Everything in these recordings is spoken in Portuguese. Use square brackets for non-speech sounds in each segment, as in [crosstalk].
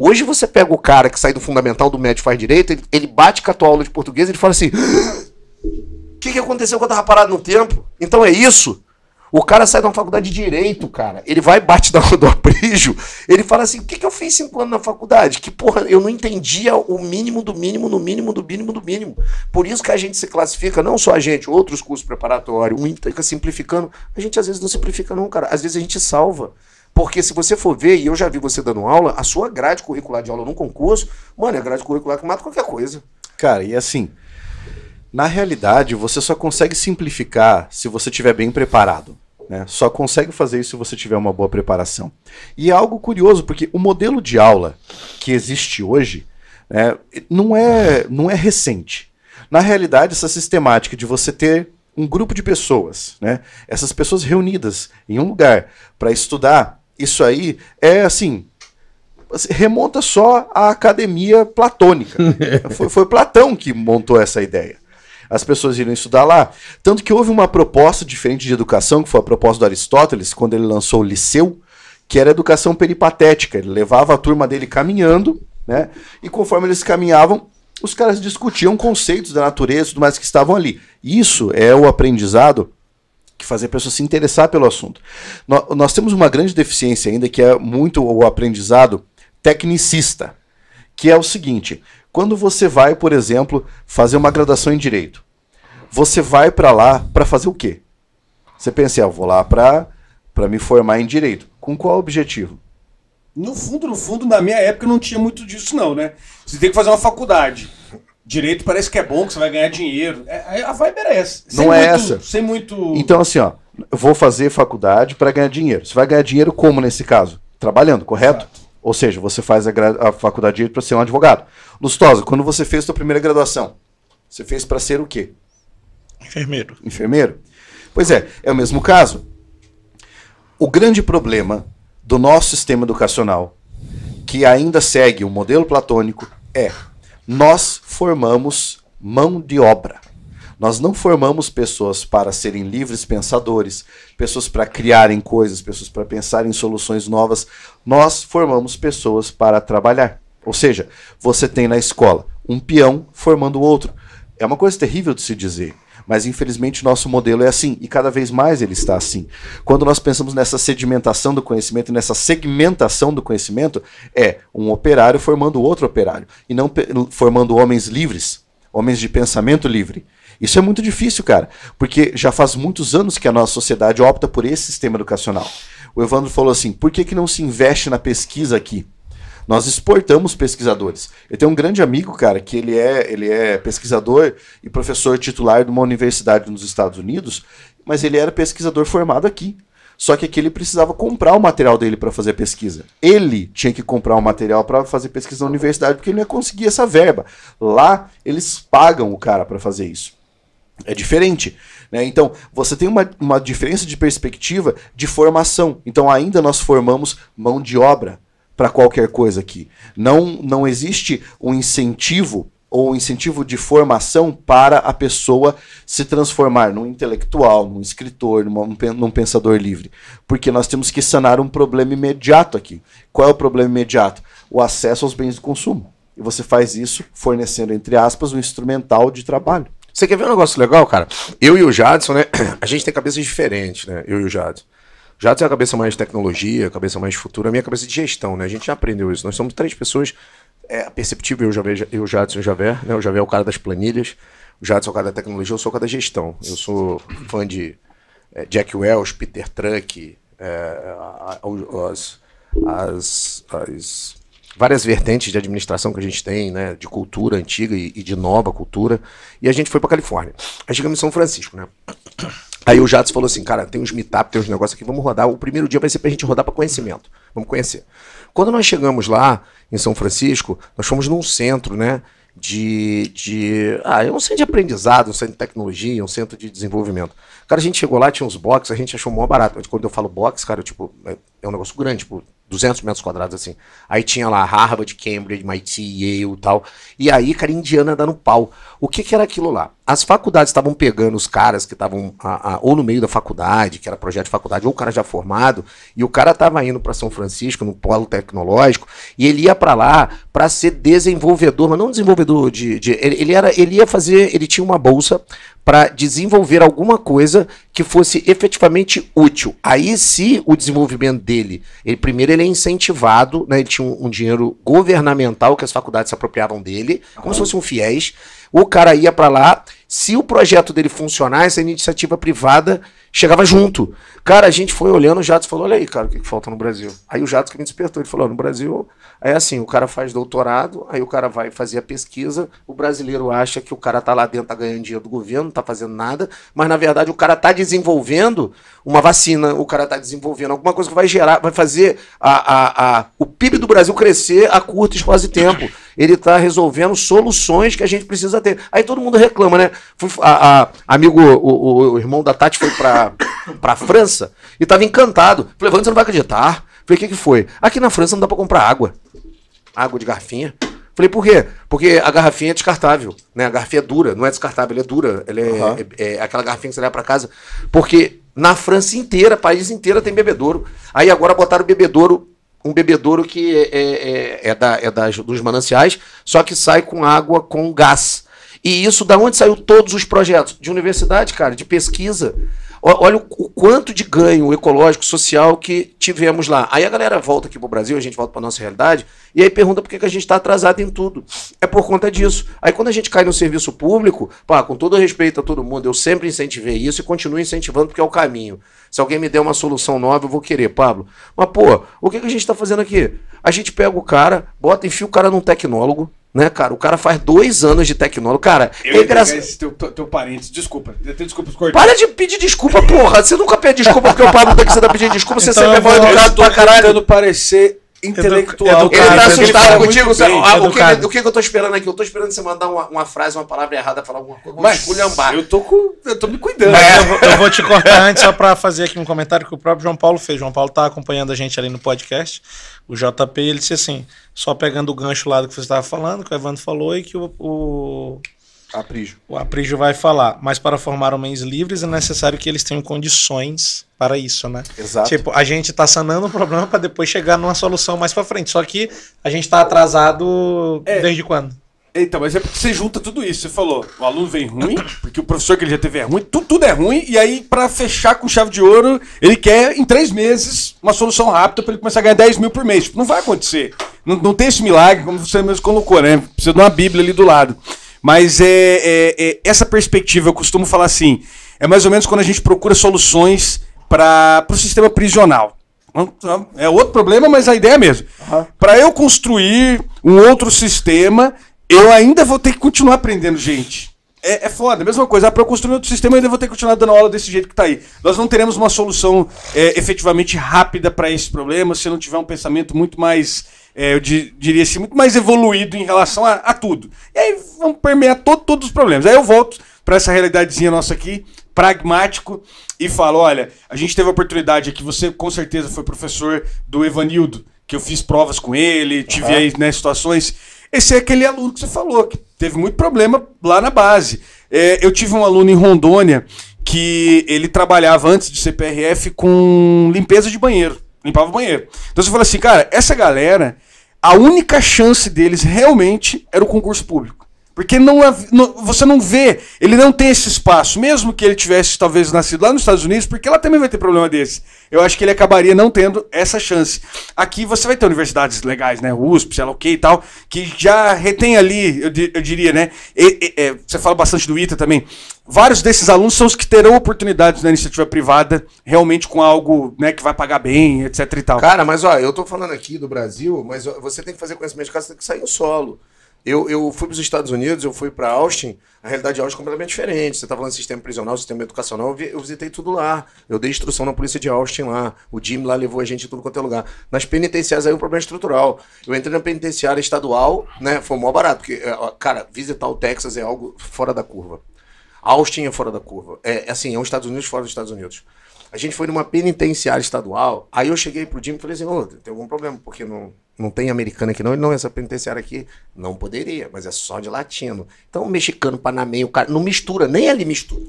Hoje você pega o cara que sai do fundamental do médio faz direito, ele, ele bate com a tua aula de português e ele fala assim: [gasps] O que, que aconteceu quando eu tava parado no tempo? Então é isso. O cara sai de uma faculdade de direito, cara. Ele vai bate da do [laughs] aprijo. Ele fala assim: o que, que eu fiz cinco anos na faculdade? Que porra, eu não entendia o mínimo do mínimo, no mínimo do mínimo do mínimo. Por isso que a gente se classifica, não só a gente, outros cursos preparatórios, um fica simplificando. A gente às vezes não simplifica, não, cara. Às vezes a gente salva. Porque se você for ver, e eu já vi você dando aula, a sua grade curricular de aula num concurso, mano, é grade curricular que mata qualquer coisa. Cara, e assim, na realidade, você só consegue simplificar se você estiver bem preparado. Né? Só consegue fazer isso se você tiver uma boa preparação. E é algo curioso, porque o modelo de aula que existe hoje né, não, é, não é recente. Na realidade, essa sistemática de você ter um grupo de pessoas, né, essas pessoas reunidas em um lugar para estudar isso aí é assim, assim. Remonta só à academia platônica. [laughs] foi, foi Platão que montou essa ideia as pessoas iriam estudar lá. Tanto que houve uma proposta diferente de educação, que foi a proposta do Aristóteles, quando ele lançou o Liceu, que era educação peripatética. Ele levava a turma dele caminhando, né? E conforme eles caminhavam, os caras discutiam conceitos da natureza e tudo mais que estavam ali. Isso é o aprendizado que fazer a pessoa se interessar pelo assunto. No, nós temos uma grande deficiência ainda que é muito o aprendizado tecnicista, que é o seguinte: quando você vai, por exemplo, fazer uma graduação em direito, você vai para lá para fazer o quê? Você pensa, ah, eu vou lá para para me formar em direito. Com qual objetivo? No fundo, no fundo, na minha época não tinha muito disso não, né? Você tem que fazer uma faculdade direito parece que é bom, que você vai ganhar dinheiro. É, a vibe era essa. Sem não é essa. Sem muito. Então, assim, ó, eu vou fazer faculdade para ganhar dinheiro. Você vai ganhar dinheiro como nesse caso? Trabalhando, correto? Exato. Ou seja, você faz a, a faculdade de direito para ser um advogado. Lustosa, quando você fez sua primeira graduação, você fez para ser o quê? Enfermeiro. Enfermeiro? Pois é, é o mesmo caso. O grande problema do nosso sistema educacional, que ainda segue o modelo platônico, é nós formamos mão de obra. Nós não formamos pessoas para serem livres pensadores, pessoas para criarem coisas, pessoas para pensar em soluções novas. Nós formamos pessoas para trabalhar. Ou seja, você tem na escola um peão formando o outro. É uma coisa terrível de se dizer. Mas infelizmente nosso modelo é assim e cada vez mais ele está assim. Quando nós pensamos nessa sedimentação do conhecimento, nessa segmentação do conhecimento, é um operário formando outro operário e não formando homens livres, homens de pensamento livre. Isso é muito difícil, cara, porque já faz muitos anos que a nossa sociedade opta por esse sistema educacional. O Evandro falou assim: por que, que não se investe na pesquisa aqui? Nós exportamos pesquisadores. Eu tenho um grande amigo, cara, que ele é, ele é pesquisador e professor titular de uma universidade nos Estados Unidos, mas ele era pesquisador formado aqui. Só que aqui ele precisava comprar o material dele para fazer pesquisa. Ele tinha que comprar o material para fazer pesquisa na universidade, porque ele não ia conseguir essa verba. Lá, eles pagam o cara para fazer isso. É diferente. Né? Então, você tem uma, uma diferença de perspectiva de formação. Então, ainda nós formamos mão de obra para qualquer coisa aqui. Não, não existe um incentivo ou um incentivo de formação para a pessoa se transformar num intelectual, num escritor, num, num pensador livre. Porque nós temos que sanar um problema imediato aqui. Qual é o problema imediato? O acesso aos bens de consumo. E você faz isso fornecendo, entre aspas, um instrumental de trabalho. Você quer ver um negócio legal, cara? Eu e o Jadson, né? [clears throat] A gente tem cabeças diferentes, né? Eu e o Jadson. Já tem a cabeça mais de tecnologia, cabeça mais de futuro, a minha cabeça de gestão, né? A gente já aprendeu isso. Nós somos três pessoas é perceptível, eu, vejo, eu Jadson e o Javé, né? O Javé é o cara das planilhas, o Jadson é o cara da tecnologia, eu sou o cara da gestão. Eu sou fã de é, Jack Welch, Peter Truck, é, as, as, as, várias vertentes de administração que a gente tem, né? De cultura antiga e, e de nova cultura. E a gente foi para Califórnia. Aí chegamos em São Francisco, né? Aí o Jatos falou assim, cara, tem uns meetup, tem uns negócios aqui, vamos rodar. O primeiro dia vai ser pra gente rodar para conhecimento. Vamos conhecer. Quando nós chegamos lá, em São Francisco, nós fomos num centro, né? De, de. Ah, é um centro de aprendizado, um centro de tecnologia, um centro de desenvolvimento. Cara, a gente chegou lá, tinha uns boxes, a gente achou mó barato. Quando eu falo box, cara, eu, tipo, é, é um negócio grande, tipo, 200 metros quadrados, assim. Aí tinha lá Harvard, Cambridge, MIT, Yale e tal. E aí, cara, Indiana dando pau. O que que era aquilo lá? as faculdades estavam pegando os caras que estavam ou no meio da faculdade, que era projeto de faculdade, ou o cara já formado, e o cara estava indo para São Francisco, no polo tecnológico, e ele ia para lá para ser desenvolvedor, mas não desenvolvedor de, de. ele, era, ele ia fazer. Ele tinha uma bolsa para desenvolver alguma coisa que fosse efetivamente útil. Aí, se o desenvolvimento dele, ele primeiro ele é incentivado, né, ele tinha um, um dinheiro governamental que as faculdades se apropriavam dele, como se fosse um fiéis. O cara ia para lá se o projeto dele funcionasse, a iniciativa privada chegava junto. Cara, a gente foi olhando, o Jatos falou: olha aí, cara, o que, que falta no Brasil? Aí o Jatos que me despertou, ele falou: no Brasil é assim, o cara faz doutorado, aí o cara vai fazer a pesquisa, o brasileiro acha que o cara tá lá dentro, tá ganhando dinheiro do governo, não tá fazendo nada, mas na verdade o cara tá desenvolvendo uma vacina, o cara tá desenvolvendo alguma coisa que vai gerar, vai fazer a, a, a, o PIB do Brasil crescer a curto espaço de tempo ele está resolvendo soluções que a gente precisa ter. Aí todo mundo reclama, né? A, a, amigo, o, o, o, irmão da Tati foi para [coughs] a França e estava encantado. Falei, você não vai acreditar. Falei, o que, que foi? Aqui na França não dá para comprar água. Água de garfinha. Falei, por quê? Porque a garrafinha é descartável, né? A garrafinha é dura, não é descartável, ela é dura. Ela é, uhum. é, é aquela garrafinha que você leva para casa. Porque na França inteira, país inteiro tem bebedouro. Aí agora botaram bebedouro um bebedouro que é, é, é, é, da, é das, dos mananciais, só que sai com água com gás. E isso da onde saiu todos os projetos? De universidade, cara, de pesquisa. Olha o quanto de ganho ecológico, social que tivemos lá. Aí a galera volta aqui para o Brasil, a gente volta para nossa realidade, e aí pergunta por que a gente está atrasado em tudo. É por conta disso. Aí quando a gente cai no serviço público, pá, com todo respeito a todo mundo, eu sempre incentivei isso e continuo incentivando porque é o caminho. Se alguém me der uma solução nova, eu vou querer, Pablo. Mas, pô, o que a gente está fazendo aqui? A gente pega o cara, bota, enfia o cara num tecnólogo, né, cara? O cara faz dois anos de tecnólogo. Cara, eu é engraçado. Teu, teu parente, desculpa. Eu tenho desculpas Para de pedir desculpa, porra. Você nunca pede desculpa porque o Pablo tá que você tá pedindo desculpa, você então, sempre é mal educado pra caralho. parecer intelectual. Educado, ele tá assustado ele contigo, sabe? Ah, o, que, o que eu tô esperando aqui? Eu tô esperando você mandar uma, uma frase, uma palavra errada, falar alguma coisa, mas esculhambar. Eu tô com. Eu tô me cuidando. Mas eu, é. vou, eu vou te cortar antes só para fazer aqui um comentário que o próprio João Paulo fez. João Paulo tá acompanhando a gente ali no podcast. O JP, ele disse assim, só pegando o gancho lá do que você estava falando, que o Evandro falou e que o, o... Aprijo. O Aprígio vai falar, mas para formar homens livres é necessário que eles tenham condições para isso, né? Exato. Tipo, a gente tá sanando o problema para depois chegar numa solução mais para frente. Só que a gente tá atrasado é. desde quando? Então, mas é porque você junta tudo isso. Você falou, o aluno vem ruim, porque o professor que ele já teve é ruim, tudo, tudo é ruim, e aí, para fechar com chave de ouro, ele quer, em três meses, uma solução rápida para ele começar a ganhar 10 mil por mês. Tipo, não vai acontecer. Não, não tem esse milagre, como você mesmo colocou, né? Precisa de uma Bíblia ali do lado. Mas é, é, é essa perspectiva, eu costumo falar assim, é mais ou menos quando a gente procura soluções para o sistema prisional. É outro problema, mas a ideia é a mesma. Uhum. Para eu construir um outro sistema, eu ainda vou ter que continuar aprendendo gente. É, é foda, a mesma coisa. Ah, para eu construir outro sistema, eu ainda vou ter que continuar dando aula desse jeito que está aí. Nós não teremos uma solução é, efetivamente rápida para esse problema se não tiver um pensamento muito mais, é, eu di diria assim, muito mais evoluído em relação a, a tudo. E aí vamos permear todo, todos os problemas. Aí eu volto para essa realidadezinha nossa aqui pragmático e fala: olha, a gente teve a oportunidade aqui, você com certeza foi professor do Evanildo, que eu fiz provas com ele, tive uhum. aí né, situações. Esse é aquele aluno que você falou, que teve muito problema lá na base. É, eu tive um aluno em Rondônia que ele trabalhava antes de CPRF com limpeza de banheiro, limpava o banheiro. Então você fala assim, cara, essa galera, a única chance deles realmente era o concurso público. Porque não, não, você não vê, ele não tem esse espaço, mesmo que ele tivesse talvez nascido lá nos Estados Unidos, porque lá também vai ter problema desse. Eu acho que ele acabaria não tendo essa chance. Aqui você vai ter universidades legais, né? USP, sei lá o que e tal, que já retém ali, eu, eu diria, né? E, e, é, você fala bastante do ITA também. Vários desses alunos são os que terão oportunidades na iniciativa privada, realmente com algo né, que vai pagar bem, etc e tal. Cara, mas ó, eu tô falando aqui do Brasil, mas você tem que fazer conhecimento de casa, você tem que sair no solo. Eu, eu fui para os Estados Unidos, eu fui para Austin, a realidade de Austin é completamente diferente. Você está falando do sistema prisional, sistema educacional, eu, vi, eu, visitei tudo lá. Eu dei instrução na polícia de Austin lá. O Jim lá levou a gente em tudo quanto é lugar. Nas penitenciárias aí o é um problema estrutural. Eu entrei na penitenciária estadual, né? Foi mó barato, porque, eh, cara, visitar o Texas é algo fora da curva. Austin é fora da curva. É assim, é os Estados Unidos fora dos Estados Unidos. A gente foi numa penitenciária estadual. Aí eu cheguei pro Jimmy e falei assim: ô, oh, tem algum problema, porque não, não tem americano aqui não. Ele, não, essa penitenciária aqui não poderia, mas é só de latino. Então, o mexicano, panameio, o cara não mistura, nem ali mistura.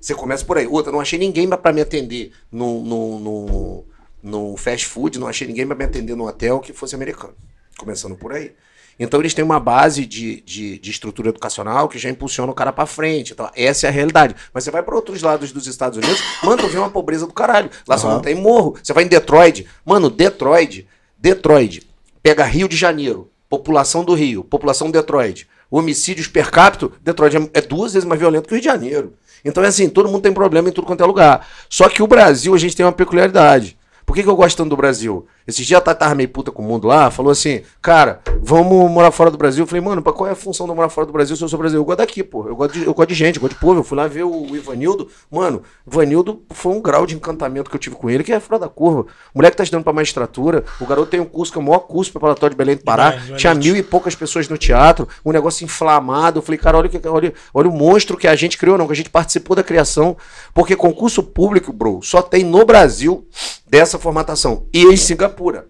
Você começa por aí. Outra, não achei ninguém para me atender no, no, no, no fast food, não achei ninguém para me atender no hotel que fosse americano. Começando por aí. Então eles têm uma base de, de, de estrutura educacional que já impulsiona o cara para frente. Então, essa é a realidade. Mas você vai para outros lados dos Estados Unidos, mano, tu vê uma pobreza do caralho. Lá uhum. só não tem morro. Você vai em Detroit, mano, Detroit, Detroit, pega Rio de Janeiro, população do Rio, população Detroit homicídios per capita, Detroit é, é duas vezes mais violento que o Rio de Janeiro. Então é assim, todo mundo tem problema em tudo quanto é lugar. Só que o Brasil, a gente tem uma peculiaridade. Por que, que eu gosto tanto do Brasil? Esses dias a Tata tava meio puta com o mundo lá, falou assim, cara, vamos morar fora do Brasil. Eu falei, mano, pra qual é a função de eu morar fora do Brasil se eu sou brasileiro? Eu gosto daqui, pô. Eu gosto de, eu gosto de gente, eu gosto de povo. Eu fui lá ver o Ivanildo. Mano, Ivanildo foi um grau de encantamento que eu tive com ele que é fora da curva. O moleque tá estudando pra magistratura, o garoto tem um curso que é o maior curso preparatório de Belém do Pará. Tinha mil e poucas pessoas no teatro, um negócio inflamado. Eu falei, cara, olha, olha, olha o monstro que a gente criou, não, que a gente participou da criação. Porque concurso público, bro, só tem no Brasil dessa formatação. E em Singapura.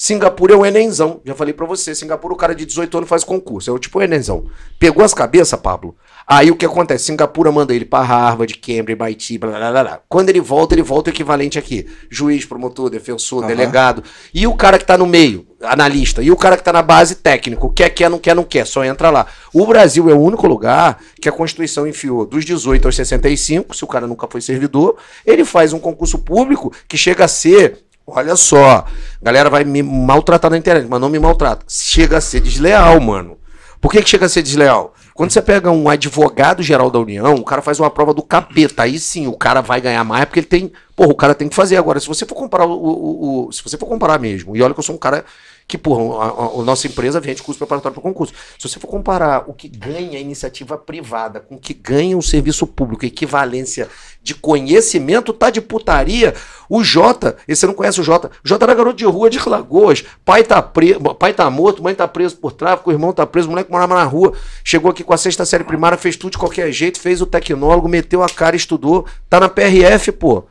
Singapura é o Enenzão. Já falei para você, Singapura o cara de 18 anos faz concurso. É o tipo o Enenzão. Pegou as cabeças, Pablo. Aí o que acontece? Singapura manda ele para Harvard, Cambridge, MIT, blá, blá, blá, blá, Quando ele volta, ele volta o equivalente aqui. Juiz, promotor, defensor, uhum. delegado. E o cara que tá no meio, analista. E o cara que tá na base, técnico. Quer, quer, não quer, não quer. Só entra lá. O Brasil é o único lugar que a Constituição enfiou dos 18 aos 65, se o cara nunca foi servidor, ele faz um concurso público que chega a ser Olha só, galera vai me maltratar na internet, mas não me maltrata. Chega a ser desleal, mano. Por que, que chega a ser desleal? Quando você pega um advogado geral da União, o cara faz uma prova do capeta. Aí sim, o cara vai ganhar mais porque ele tem. Porra, o cara tem que fazer. Agora, se você for comparar o, o, o se você for comparar mesmo, e olha que eu sou um cara que porra, a, a, a nossa empresa vende curso preparatório para concurso. Se você for comparar o que ganha a iniciativa privada com o que ganha o serviço público, equivalência de conhecimento, tá de putaria. O Jota, esse você não conhece o Jota, o Jota era garoto de rua de Lagoas, pai tá, pre... pai tá morto, mãe tá preso por tráfico, o irmão tá preso, o moleque morava na rua, chegou aqui com a sexta série primária, fez tudo de qualquer jeito, fez o tecnólogo, meteu a cara, estudou, tá na PRF, pô.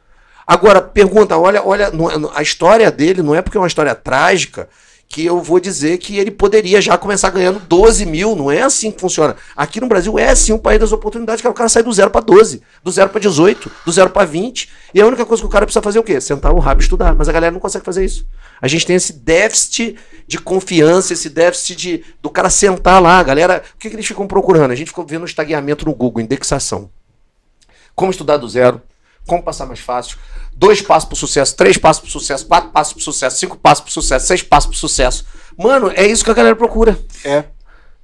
Agora, pergunta, olha, olha, é, a história dele não é porque é uma história trágica, que eu vou dizer que ele poderia já começar ganhando 12 mil. Não é assim que funciona. Aqui no Brasil é sim um país das oportunidades, que é o cara sai do zero para 12, do zero para 18, do zero para 20. E a única coisa que o cara precisa fazer é o quê? Sentar o rabo e estudar. Mas a galera não consegue fazer isso. A gente tem esse déficit de confiança, esse déficit de, do cara sentar lá. A galera, o que, que eles ficam procurando? A gente ficou vendo o estagueamento no Google, indexação. Como estudar do zero? como passar mais fácil, dois passos pro sucesso, três passos pro sucesso, quatro passos pro sucesso, cinco passos pro sucesso, seis passos pro sucesso. Mano, é isso que a galera procura. É.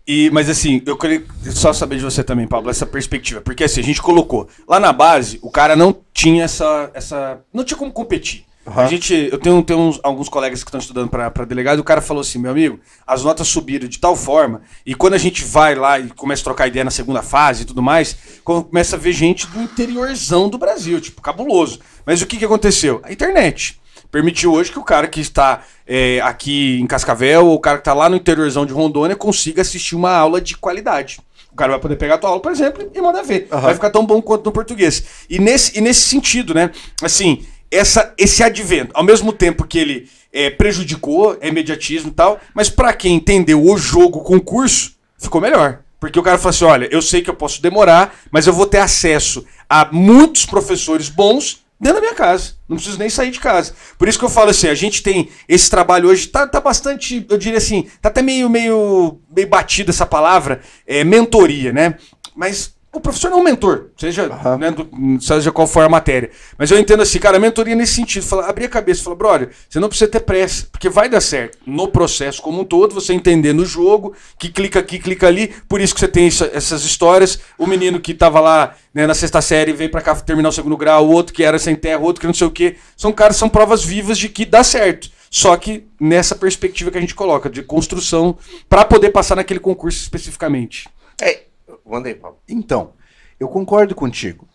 E, mas assim, eu queria só saber de você também, Pablo, essa perspectiva. Porque assim, a gente colocou. Lá na base, o cara não tinha essa. essa não tinha como competir. Uhum. A gente, eu tenho, tenho uns, alguns colegas que estão estudando para delegado e o cara falou assim: meu amigo, as notas subiram de tal forma, e quando a gente vai lá e começa a trocar ideia na segunda fase e tudo mais, começa a ver gente do interiorzão do Brasil, tipo, cabuloso. Mas o que, que aconteceu? A internet permitiu hoje que o cara que está é, aqui em Cascavel ou o cara que está lá no interiorzão de Rondônia consiga assistir uma aula de qualidade. O cara vai poder pegar a tua aula, por exemplo, e mandar ver. Uhum. Vai ficar tão bom quanto no português. E nesse, e nesse sentido, né? Assim, essa, esse advento, ao mesmo tempo que ele é, prejudicou, é mediatismo e tal, mas para quem entendeu o jogo, o concurso, ficou melhor. Porque o cara falou assim: olha, eu sei que eu posso demorar, mas eu vou ter acesso a muitos professores bons dentro da minha casa. Não preciso nem sair de casa. Por isso que eu falo assim, a gente tem esse trabalho hoje, tá, tá bastante, eu diria assim, tá até meio, meio, meio batida essa palavra, é, mentoria, né? Mas o professor é um mentor, seja, uhum. né, do, seja qual for a matéria. Mas eu entendo assim, cara, a mentoria é nesse sentido. Fala, abrir a cabeça e falar, brother, você não precisa ter pressa, porque vai dar certo. No processo como um todo, você entendendo o jogo, que clica aqui, clica ali. Por isso que você tem isso, essas histórias. O menino que estava lá né, na sexta série veio para cá terminar o segundo grau, o outro que era sem terra, o outro que não sei o quê. São caras, são provas vivas de que dá certo. Só que nessa perspectiva que a gente coloca, de construção, para poder passar naquele concurso especificamente. É, Mandei, Paulo. Então, eu concordo contigo.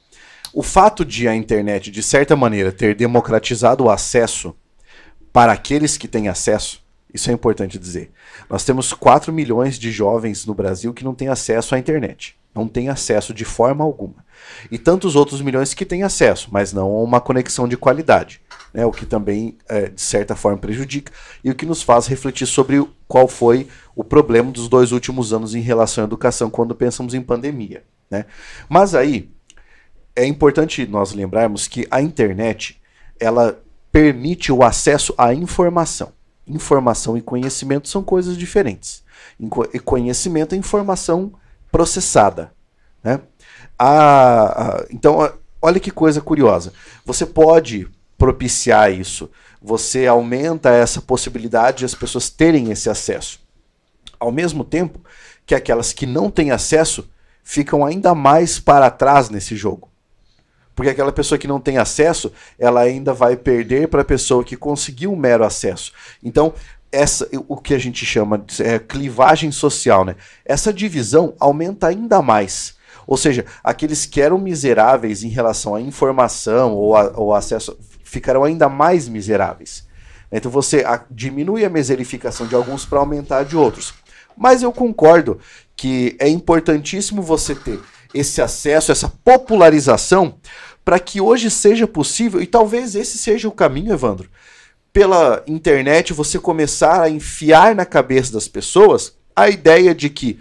O fato de a internet, de certa maneira, ter democratizado o acesso para aqueles que têm acesso, isso é importante dizer. Nós temos 4 milhões de jovens no Brasil que não têm acesso à internet. Não têm acesso de forma alguma e tantos outros milhões que têm acesso, mas não a uma conexão de qualidade, né? o que também, é, de certa forma, prejudica e o que nos faz refletir sobre qual foi o problema dos dois últimos anos em relação à educação quando pensamos em pandemia. Né? Mas aí é importante nós lembrarmos que a internet ela permite o acesso à informação. Informação e conhecimento são coisas diferentes. E conhecimento é informação processada. Né? A, a, então, a, olha que coisa curiosa. Você pode propiciar isso. Você aumenta essa possibilidade de as pessoas terem esse acesso. Ao mesmo tempo que aquelas que não têm acesso ficam ainda mais para trás nesse jogo. Porque aquela pessoa que não tem acesso, ela ainda vai perder para a pessoa que conseguiu um mero acesso. Então, essa, o que a gente chama de é, clivagem social, né? Essa divisão aumenta ainda mais ou seja, aqueles que eram miseráveis em relação à informação ou, a, ou acesso ficarão ainda mais miseráveis. Então você a, diminui a miserificação de alguns para aumentar de outros. Mas eu concordo que é importantíssimo você ter esse acesso, essa popularização, para que hoje seja possível, e talvez esse seja o caminho, Evandro, pela internet você começar a enfiar na cabeça das pessoas a ideia de que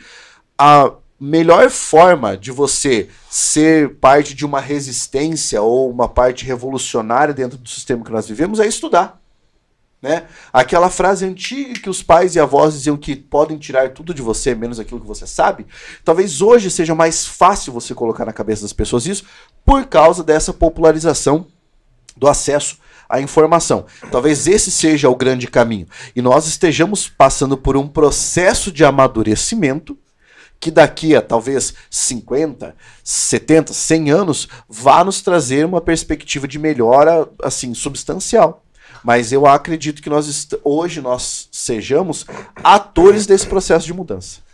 a melhor forma de você ser parte de uma resistência ou uma parte revolucionária dentro do sistema que nós vivemos é estudar. Né? Aquela frase antiga que os pais e avós diziam que podem tirar tudo de você, menos aquilo que você sabe, talvez hoje seja mais fácil você colocar na cabeça das pessoas isso por causa dessa popularização do acesso à informação. Talvez esse seja o grande caminho. E nós estejamos passando por um processo de amadurecimento que daqui a talvez 50, 70, 100 anos vá nos trazer uma perspectiva de melhora assim substancial. Mas eu acredito que nós hoje nós sejamos atores desse processo de mudança.